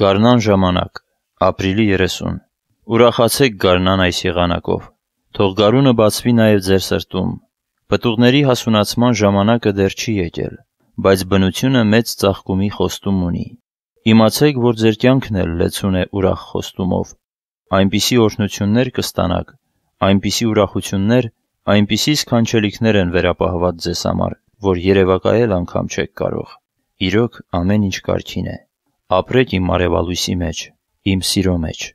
Գարնան ժամանակ, ապրիլի 30, ուրախացեք գարնան այս եղանակով, թող գարունը բացվի նաև ձեր սրտում, պտուղների հասունացման ժամանակը դեռ չի եկել, բայց բնությունը մեծ ծաղկումի խոստում ունի, իմացեք, որ ձեր կյանքն էլ լեցուն է ուրախ խոստումով, այնպիսի օրհնություններ կստանաք, այնպիսի ուրախություններ, այնպիսի սքանչելիքներ են վերապահված ձեզ համար, որ երևակայել անգամ չեք կարող, իրոք ամեն ինչ կարքին է ապրեք իմ արևալույսի մեջ, իմ սիրո մեջ»։